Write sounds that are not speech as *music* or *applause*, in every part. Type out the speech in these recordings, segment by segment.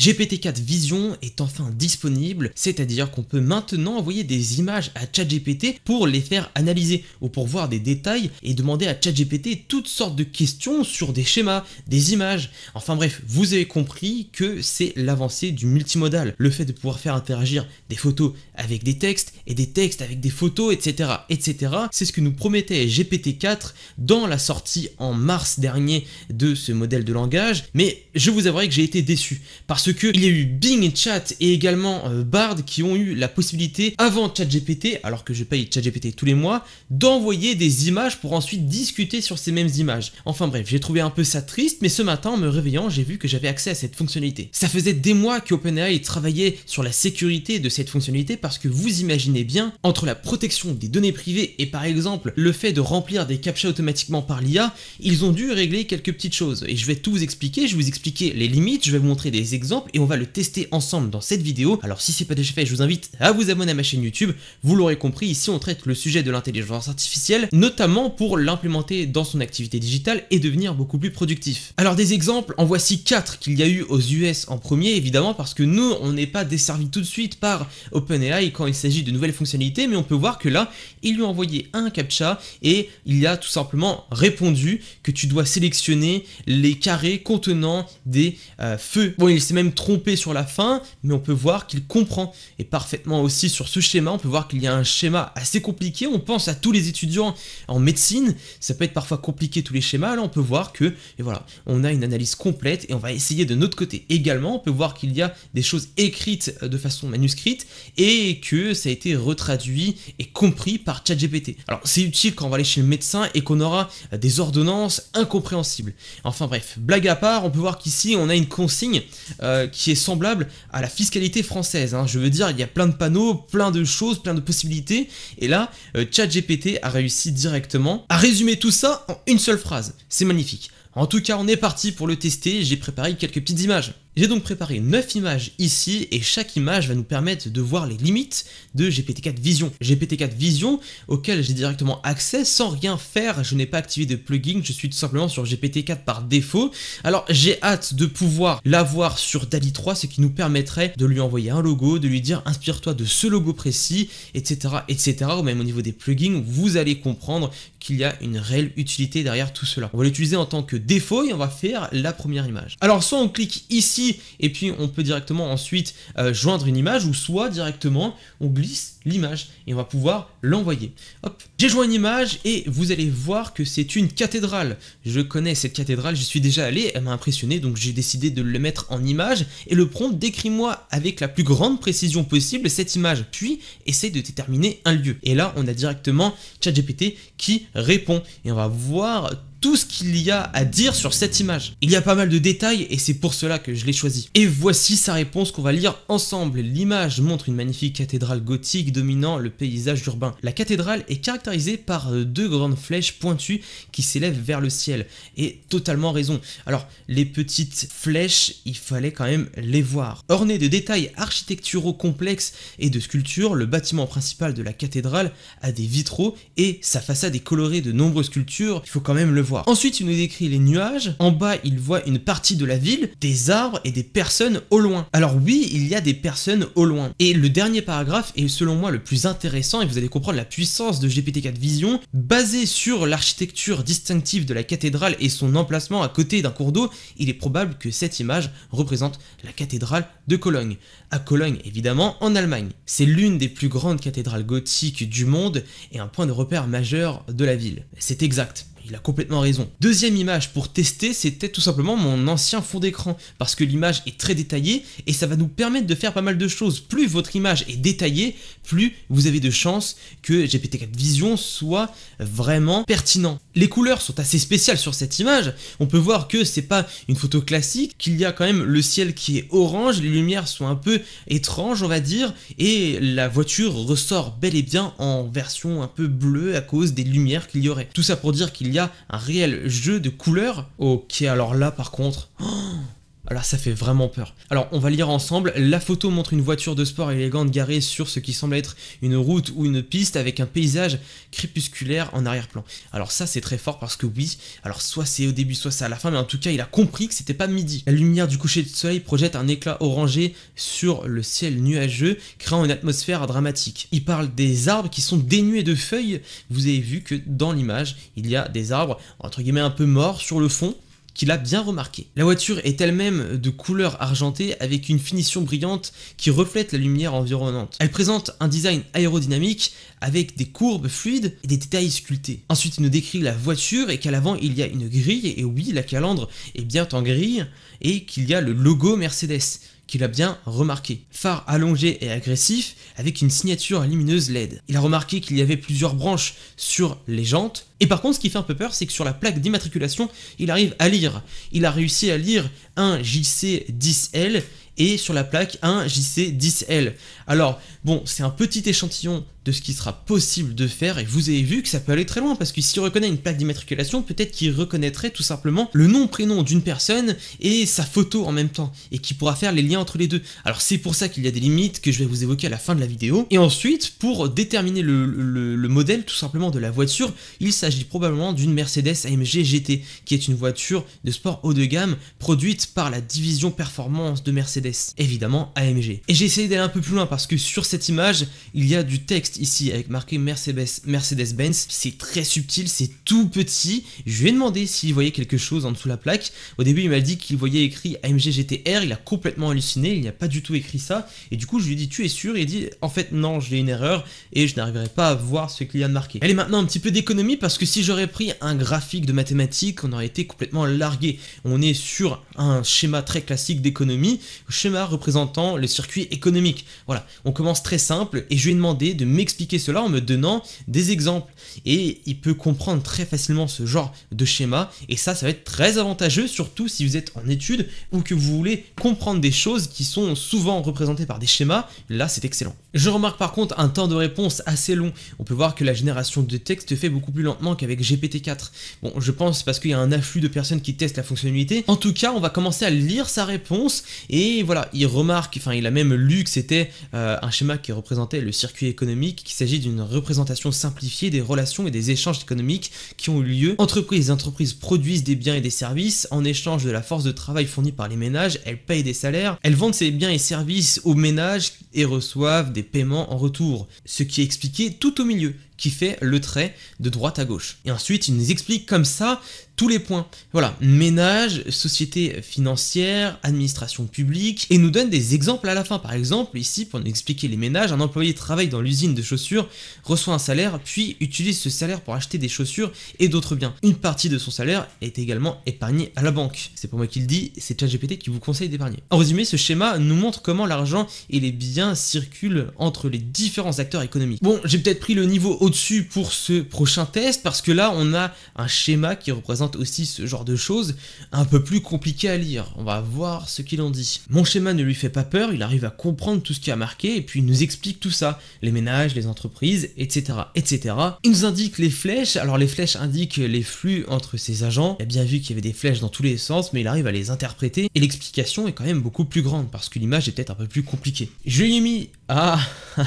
GPT-4 Vision est enfin disponible, c'est-à-dire qu'on peut maintenant envoyer des images à ChatGPT pour les faire analyser ou pour voir des détails et demander à ChatGPT toutes sortes de questions sur des schémas, des images. Enfin bref, vous avez compris que c'est l'avancée du multimodal, le fait de pouvoir faire interagir des photos avec des textes et des textes avec des photos, etc. etc. C'est ce que nous promettait GPT-4 dans la sortie en mars dernier de ce modèle de langage, mais je vous avouerai que j'ai été déçu parce parce qu'il y a eu Bing Chat et également euh, Bard qui ont eu la possibilité, avant ChatGPT, alors que je paye ChatGPT tous les mois, d'envoyer des images pour ensuite discuter sur ces mêmes images. Enfin bref, j'ai trouvé un peu ça triste, mais ce matin, en me réveillant, j'ai vu que j'avais accès à cette fonctionnalité. Ça faisait des mois qu'OpenAI travaillait sur la sécurité de cette fonctionnalité parce que vous imaginez bien, entre la protection des données privées et par exemple le fait de remplir des captcha automatiquement par l'IA, ils ont dû régler quelques petites choses. Et je vais tout vous expliquer, je vais vous expliquer les limites, je vais vous montrer des exemples, et on va le tester ensemble dans cette vidéo. Alors si c'est pas déjà fait, je vous invite à vous abonner à ma chaîne YouTube. Vous l'aurez compris, ici on traite le sujet de l'intelligence artificielle, notamment pour l'implémenter dans son activité digitale et devenir beaucoup plus productif. Alors des exemples, en voici 4 qu'il y a eu aux US en premier, évidemment parce que nous, on n'est pas desservi tout de suite par OpenAI quand il s'agit de nouvelles fonctionnalités, mais on peut voir que là, il lui a envoyé un captcha et il a tout simplement répondu que tu dois sélectionner les carrés contenant des euh, feux. Bon, il s'est même trompé sur la fin, mais on peut voir qu'il comprend. Et parfaitement aussi sur ce schéma, on peut voir qu'il y a un schéma assez compliqué. On pense à tous les étudiants en médecine, ça peut être parfois compliqué tous les schémas. Là, on peut voir que, et voilà, on a une analyse complète et on va essayer de notre côté également. On peut voir qu'il y a des choses écrites euh, de façon manuscrite et que ça a été retraduit et compris par ChatGPT. Alors, c'est utile quand on va aller chez le médecin et qu'on aura euh, des ordonnances incompréhensibles. Enfin bref, blague à part, on peut voir qu'ici, on a une consigne. Euh, euh, qui est semblable à la fiscalité française. Hein. Je veux dire, il y a plein de panneaux, plein de choses, plein de possibilités. Et là, euh, ChatGPT a réussi directement à résumer tout ça en une seule phrase. C'est magnifique. En tout cas, on est parti pour le tester, j'ai préparé quelques petites images. J'ai donc préparé 9 images ici et chaque image va nous permettre de voir les limites de GPT-4 Vision. GPT-4 Vision auquel j'ai directement accès sans rien faire, je n'ai pas activé de plugin, je suis tout simplement sur GPT-4 par défaut. Alors j'ai hâte de pouvoir l'avoir sur DALI 3, ce qui nous permettrait de lui envoyer un logo, de lui dire inspire-toi de ce logo précis, etc. etc. Ou même au niveau des plugins, vous allez comprendre qu'il y a une réelle utilité derrière tout cela. On va l'utiliser en tant que défaut et on va faire la première image. Alors soit on clique ici et puis on peut directement ensuite euh, joindre une image, ou soit directement on glisse l'image et on va pouvoir l'envoyer. Hop, j'ai joint une image et vous allez voir que c'est une cathédrale. Je connais cette cathédrale, je suis déjà allé, elle m'a impressionné, donc j'ai décidé de le mettre en image. Et le prompt, décrit moi avec la plus grande précision possible cette image, puis essaye de déterminer un lieu. Et là, on a directement ChatGPT qui répond. Et on va voir tout ce qu'il y a à dire sur cette image. Il y a pas mal de détails et c'est pour cela que je l'ai choisi. Et voici sa réponse qu'on va lire ensemble. L'image montre une magnifique cathédrale gothique dominant le paysage urbain. La cathédrale est caractérisée par euh, deux grandes flèches pointues qui s'élèvent vers le ciel. Et totalement raison. Alors, les petites flèches, il fallait quand même les voir. Orné de détails architecturaux complexes et de sculptures, le bâtiment principal de la cathédrale a des vitraux et sa façade est colorée de nombreuses sculptures. Il faut quand même le voir Ensuite, il nous décrit les nuages. En bas, il voit une partie de la ville, des arbres et des personnes au loin. Alors oui, il y a des personnes au loin. Et le dernier paragraphe est selon moi le plus intéressant et vous allez comprendre la puissance de GPT-4 Vision. Basé sur l'architecture distinctive de la cathédrale et son emplacement à côté d'un cours d'eau, il est probable que cette image représente la cathédrale de Cologne. À Cologne, évidemment, en Allemagne. C'est l'une des plus grandes cathédrales gothiques du monde et un point de repère majeur de la ville. C'est exact il a complètement raison. Deuxième image pour tester, c'était tout simplement mon ancien fond d'écran, parce que l'image est très détaillée et ça va nous permettre de faire pas mal de choses. Plus votre image est détaillée, plus vous avez de chances que GPT-4 Vision soit vraiment pertinent. Les couleurs sont assez spéciales sur cette image, on peut voir que c'est pas une photo classique, qu'il y a quand même le ciel qui est orange, les lumières sont un peu étranges on va dire, et la voiture ressort bel et bien en version un peu bleue à cause des lumières qu'il y aurait. Tout ça pour dire qu'il il y a un réel jeu de couleurs. Ok, alors là par contre... Alors ça fait vraiment peur. Alors on va lire ensemble. La photo montre une voiture de sport élégante garée sur ce qui semble être une route ou une piste avec un paysage crépusculaire en arrière-plan. Alors ça c'est très fort parce que oui, alors soit c'est au début, soit c'est à la fin, mais en tout cas il a compris que c'était pas midi. La lumière du coucher de soleil projette un éclat orangé sur le ciel nuageux, créant une atmosphère dramatique. Il parle des arbres qui sont dénués de feuilles. Vous avez vu que dans l'image, il y a des arbres entre guillemets un peu morts sur le fond qu'il a bien remarqué. La voiture est elle-même de couleur argentée avec une finition brillante qui reflète la lumière environnante. Elle présente un design aérodynamique avec des courbes fluides et des détails sculptés. Ensuite, il nous décrit la voiture et qu'à l'avant, il y a une grille, et oui, la calandre est bien en grille, et qu'il y a le logo Mercedes qu'il a bien remarqué. Phare allongé et agressif avec une signature lumineuse LED. Il a remarqué qu'il y avait plusieurs branches sur les jantes. Et par contre, ce qui fait un peu peur, c'est que sur la plaque d'immatriculation, il arrive à lire. Il a réussi à lire un JC10L et sur la plaque un JC10L. Alors, bon, c'est un petit échantillon de ce qui sera possible de faire et vous avez vu que ça peut aller très loin parce que s'il reconnaît une plaque d'immatriculation, peut-être qu'il reconnaîtrait tout simplement le nom prénom d'une personne et sa photo en même temps et qui pourra faire les liens entre les deux. Alors c'est pour ça qu'il y a des limites que je vais vous évoquer à la fin de la vidéo. Et ensuite, pour déterminer le, le modèle tout simplement de la voiture, il s'agit probablement d'une Mercedes AMG GT qui est une voiture de sport haut de gamme produite par la division performance de Mercedes, évidemment AMG. Et j'ai essayé d'aller un peu plus loin parce que sur cette image, il y a du texte ici avec marqué Mercedes-Benz. c'est très subtil, c'est tout petit. Je lui ai demandé s'il voyait quelque chose en dessous de la plaque. Au début, il m'a dit qu'il voyait écrit AMG r Il a complètement halluciné, il n'y a pas du tout écrit ça. Et du coup, je lui ai dit Tu es sûr il dit En fait, non, j'ai une erreur et je n'arriverai pas à voir ce qu'il y a de marqué. est maintenant un petit peu d'économie parce que si j'aurais pris un graphique de mathématiques, on aurait été complètement largué. On est sur un schéma très classique d'économie, schéma représentant le circuit économique. Voilà, on commence très simple et je lui ai demandé de expliquer cela en me donnant des exemples. Et il peut comprendre très facilement ce genre de schéma, et ça, ça va être très avantageux, surtout si vous êtes en étude ou que vous voulez comprendre des choses qui sont souvent représentées par des schémas, là c'est excellent. Je remarque par contre un temps de réponse assez long, on peut voir que la génération de texte fait beaucoup plus lentement qu'avec GPT-4. Bon, je pense parce qu'il y a un afflux de personnes qui testent la fonctionnalité. En tout cas, on va commencer à lire sa réponse, et voilà, il remarque, enfin il a même lu que c'était euh, un schéma qui représentait le circuit économique, qu'il s'agit d'une représentation simplifiée des relations et des échanges économiques qui ont eu lieu. Entreprises et entreprises produisent des biens et des services, en échange de la force de travail fournie par les ménages, elles payent des salaires, elles vendent ces biens et services aux ménages et reçoivent des paiements en retour. Ce qui est expliqué tout au milieu qui fait le trait de droite à gauche. Et ensuite, il nous explique comme ça tous les points. Voilà, ménage, société financière, administration publique, et nous donne des exemples à la fin. Par exemple, ici, pour nous expliquer les ménages, un employé travaille dans l'usine de chaussures, reçoit un salaire, puis utilise ce salaire pour acheter des chaussures et d'autres biens. Une partie de son salaire est également épargnée à la banque. C'est pour moi qu'il dit c'est c'est ChatGPT qui vous conseille d'épargner. En résumé, ce schéma nous montre comment l'argent et les biens circulent entre les différents acteurs économiques. Bon, j'ai peut-être pris le niveau au dessus pour ce prochain test parce que là on a un schéma qui représente aussi ce genre de choses un peu plus compliqué à lire. On va voir ce qu'il en dit. Mon schéma ne lui fait pas peur, il arrive à comprendre tout ce qui a marqué et puis il nous explique tout ça, les ménages, les entreprises, etc. etc. Il nous indique les flèches, alors les flèches indiquent les flux entre ses agents. Il a bien vu qu'il y avait des flèches dans tous les sens mais il arrive à les interpréter et l'explication est quand même beaucoup plus grande parce que l'image est peut-être un peu plus compliquée. Je lui ai mis... Ah *laughs*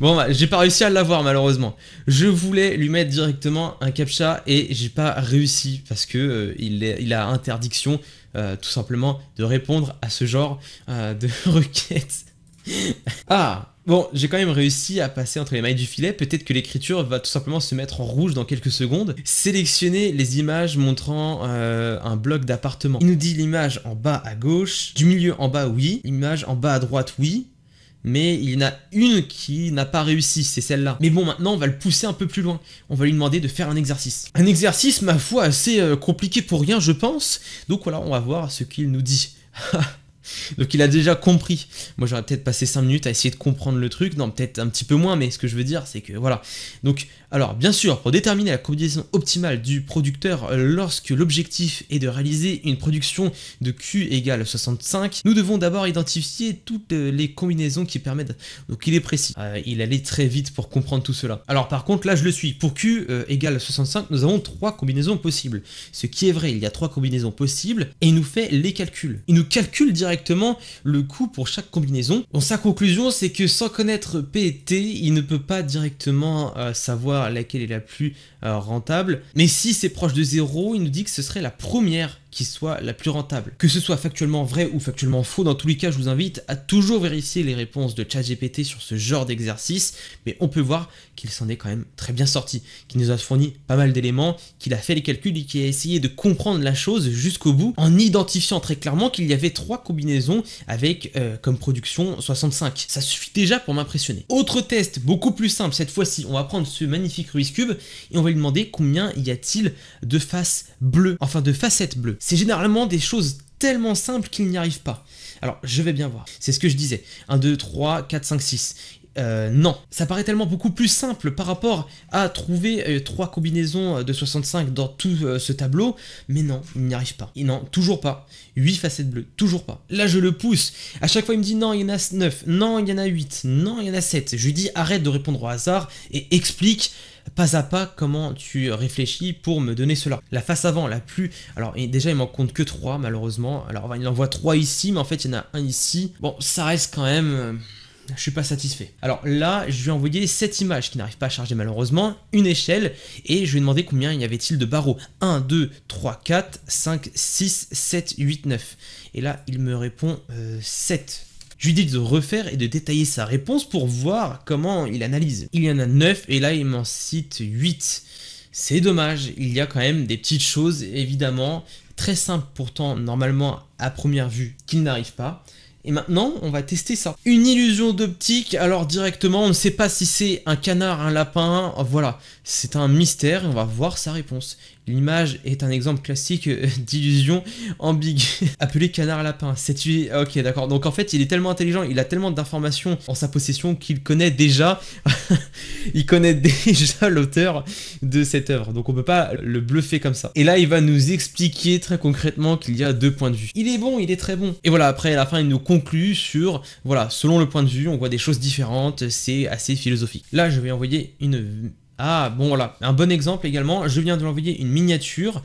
Bon, bah, j'ai pas réussi à l'avoir malheureusement. Je voulais lui mettre directement un captcha et j'ai pas réussi parce que euh, il, a interdiction euh, tout simplement de répondre à ce genre euh, de *laughs* requête. ah Bon, j'ai quand même réussi à passer entre les mailles du filet, peut-être que l'écriture va tout simplement se mettre en rouge dans quelques secondes. Sélectionner les images montrant un bloc d'appartement. Il nous dit l'image en bas à gauche, du milieu en bas oui, Image en bas à droite oui, mais il y en a une qui n'a pas réussi, c'est celle-là. Mais bon, maintenant, on va le pousser un peu plus loin. On va lui demander de faire un exercice. Un exercice, ma foi, assez euh, compliqué pour rien, je pense. Donc voilà, on va voir ce qu'il nous dit. *laughs* Donc il a déjà compris. Moi j'aurais peut-être passé 5 minutes à essayer de comprendre le truc. Non, peut-être un petit peu moins, mais ce que je veux dire, c'est que voilà. Donc, alors bien sûr, pour déterminer la combinaison optimale du producteur, euh, lorsque l'objectif est de réaliser une production de Q égale 65, nous devons d'abord identifier toutes euh, les combinaisons qui permettent. Donc il est précis. Euh, il allait très vite pour comprendre tout cela. Alors par contre, là je le suis. Pour Q égale 65, nous avons trois combinaisons possibles. Ce qui est vrai, il y a trois combinaisons possibles et il nous fait les calculs. Il nous calcule directement le coût pour chaque combinaison. Bon, sa conclusion, c'est que sans connaître P et T, il ne peut pas directement euh, savoir laquelle est la plus euh, rentable. Mais si c'est proche de zéro, il nous dit que ce serait la première qui soit la plus rentable. Que ce soit factuellement vrai ou factuellement faux, dans tous les cas, je vous invite à toujours vérifier les réponses de ChatGPT sur ce genre d'exercice, mais on peut voir qu'il s'en est quand même très bien sorti, qu'il nous a fourni pas mal d'éléments, qu'il a fait les calculs et qu'il a essayé de comprendre la chose jusqu'au bout en identifiant très clairement qu'il y avait trois combinaisons avec euh, comme production 65. Ça suffit déjà pour m'impressionner. Autre test beaucoup plus simple cette fois-ci, on va prendre ce magnifique Rubik's Cube et on va lui demander combien y a-t-il de faces bleues, enfin de facettes bleues. C'est généralement des choses tellement simples qu'il n'y arrive pas. Alors, je vais bien voir. C'est ce que je disais. 1, 2, 3, 4, 5, 6. non, ça paraît tellement beaucoup plus simple par rapport à trouver euh, trois combinaisons de 65 dans tout euh, ce tableau, mais non, il n'y arrive pas. Et non, toujours pas. 8 facettes bleues, toujours pas. Là, je le pousse. À chaque fois, il me dit non, il y en a 9, non, il y en a 8, non, il y en a 7. Je lui dis arrête de répondre au hasard et explique pas à pas comment tu réfléchis pour me donner cela. La face avant, la plus... Alors déjà, il m'en compte que 3 malheureusement. Alors il en voit 3 ici, mais en fait, il y en a un ici. Bon, ça reste quand même euh, je suis pas satisfait. Alors là, je lui ai envoyé cette image qui n'arrive pas à charger malheureusement, une échelle, et je lui ai demandé combien il y avait-il de barreaux. 1, 2, 3, 4, 5, 6, 7, 8, 9. Et là, il me répond 7. Euh, je lui dis de refaire et de détailler sa réponse pour voir comment il analyse. Il y en a 9 et là il m'en cite 8. C'est dommage, il y a quand même des petites choses évidemment très simples pourtant normalement à première vue qu'il n'arrive pas. Et maintenant, on va tester ça. Une illusion d'optique, alors directement, on ne sait pas si c'est un canard, un lapin, voilà. C'est un mystère on va voir sa réponse. L'image est un exemple classique euh, *laughs* d'illusion ambiguë, *laughs* appelé canard-lapin. C'est... Ok, d'accord. Donc en fait, il est tellement intelligent, il a tellement d'informations en sa possession qu'il connaît déjà... *laughs* il connaît déjà l'auteur de cette œuvre. Donc on peut pas le bluffer comme ça. Et là, il va nous expliquer très concrètement qu'il y a deux points de vue. Il est bon, il est très bon. Et voilà, après, à la fin, il nous conclut sur, voilà, selon le point de vue, on voit des choses différentes, c'est assez philosophique. Là, je vais envoyer une... Ah, bon, voilà, un bon exemple également, je viens de l'envoyer une miniature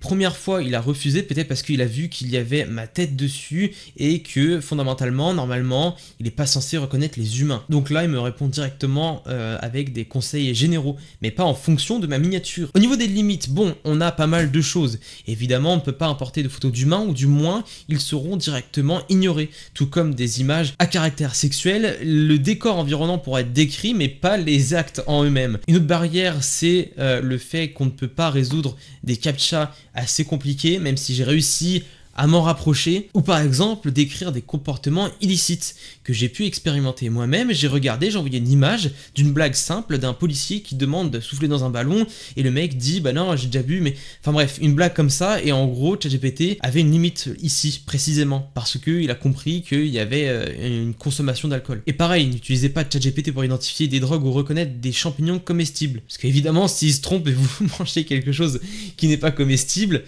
Première fois, il a refusé, peut-être parce qu'il a vu qu'il y avait ma tête dessus et que fondamentalement, normalement, il n'est pas censé reconnaître les humains. Donc là, il me répond directement euh, avec des conseils généraux, mais pas en fonction de ma miniature. Au niveau des limites, bon, on a pas mal de choses. Évidemment, on ne peut pas importer de photos d'humains, ou du moins, ils seront directement ignorés, tout comme des images à caractère sexuel. Le décor environnant pourra être décrit, mais pas les actes en eux-mêmes. Une autre barrière, c'est euh, le fait qu'on ne peut pas résoudre des captchas assez compliqué, même si j'ai réussi à m'en rapprocher, ou par exemple décrire des comportements illicites que j'ai pu expérimenter moi-même. J'ai regardé, j'ai envoyé une image d'une blague simple d'un policier qui demande de souffler dans un ballon, et le mec dit bah non j'ai déjà bu, mais enfin bref, une blague comme ça, et en gros ChatGPT avait une limite ici précisément, parce qu'il a compris qu'il y avait euh, une consommation d'alcool. Et pareil, n'utilisez pas ChatGPT pour identifier des drogues ou reconnaître des champignons comestibles, parce qu'évidemment s'il se trompe et vous *laughs* mangez quelque chose qui n'est pas comestible,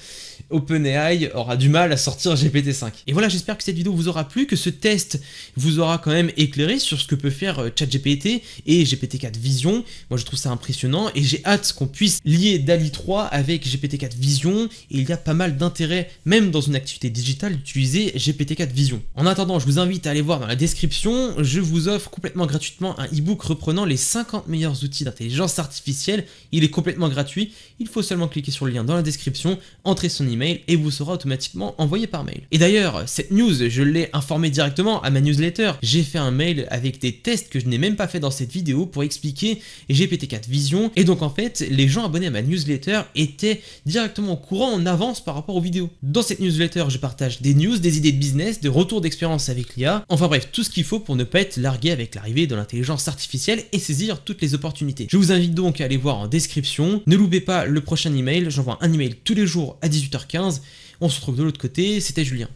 OpenAI aura du mal à sortir GPT-5. Et voilà, j'espère que cette vidéo vous aura plu, que ce test vous aura quand même éclairé sur ce que peut faire euh, ChatGPT et GPT-4 Vision. Moi, je trouve ça impressionnant et j'ai hâte qu'on puisse lier DALI 3 avec GPT-4 Vision. Et il y a pas mal d'intérêt, même dans une activité digitale, d'utiliser GPT-4 Vision. En attendant, je vous invite à aller voir dans la description, je vous offre complètement gratuitement un e-book reprenant les 50 meilleurs outils d'intelligence artificielle. Il est complètement gratuit, il faut seulement cliquer sur le lien dans la description, entrer son email et vous sera automatiquement envoyé par mail. Et d'ailleurs, cette news, je l'ai informé directement à ma newsletter. J'ai fait un mail avec des tests que je n'ai même pas fait dans cette vidéo pour expliquer GPT-4 Vision. Et donc en fait, les gens abonnés à ma newsletter étaient directement au courant en avance par rapport aux vidéos. Dans cette newsletter, je partage des news, des idées de business, des retours d'expérience avec l'IA. Enfin bref, tout ce qu'il faut pour ne pas être largué avec l'arrivée de l'intelligence artificielle et saisir toutes les opportunités. Je vous invite donc à aller voir en description. Ne loupez pas le prochain email. J'envoie un email tous les jours à 18h15 on se retrouve de l'autre côté, c'était Julien.